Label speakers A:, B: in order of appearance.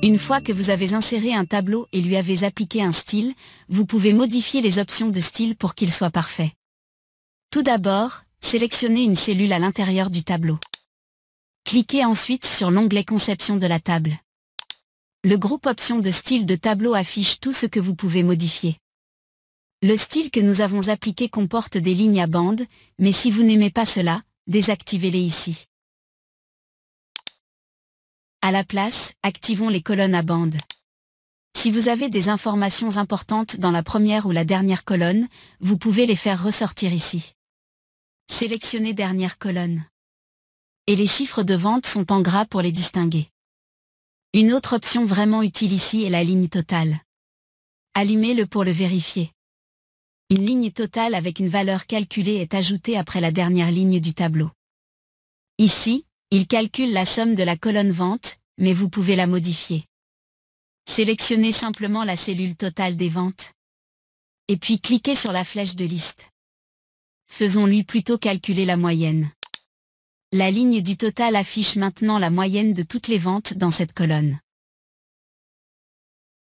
A: Une fois que vous avez inséré un tableau et lui avez appliqué un style, vous pouvez modifier les options de style pour qu'il soit parfait. Tout d'abord, sélectionnez une cellule à l'intérieur du tableau. Cliquez ensuite sur l'onglet Conception de la table. Le groupe Options de style de tableau affiche tout ce que vous pouvez modifier. Le style que nous avons appliqué comporte des lignes à bande, mais si vous n'aimez pas cela, désactivez-les ici. À la place, activons les colonnes à bande. Si vous avez des informations importantes dans la première ou la dernière colonne, vous pouvez les faire ressortir ici. Sélectionnez dernière colonne. Et les chiffres de vente sont en gras pour les distinguer. Une autre option vraiment utile ici est la ligne totale. Allumez-le pour le vérifier. Une ligne totale avec une valeur calculée est ajoutée après la dernière ligne du tableau. Ici, il calcule la somme de la colonne vente, mais vous pouvez la modifier. Sélectionnez simplement la cellule totale des ventes. Et puis cliquez sur la flèche de liste. Faisons-lui plutôt calculer la moyenne. La ligne du total affiche maintenant la moyenne de toutes les ventes dans cette colonne.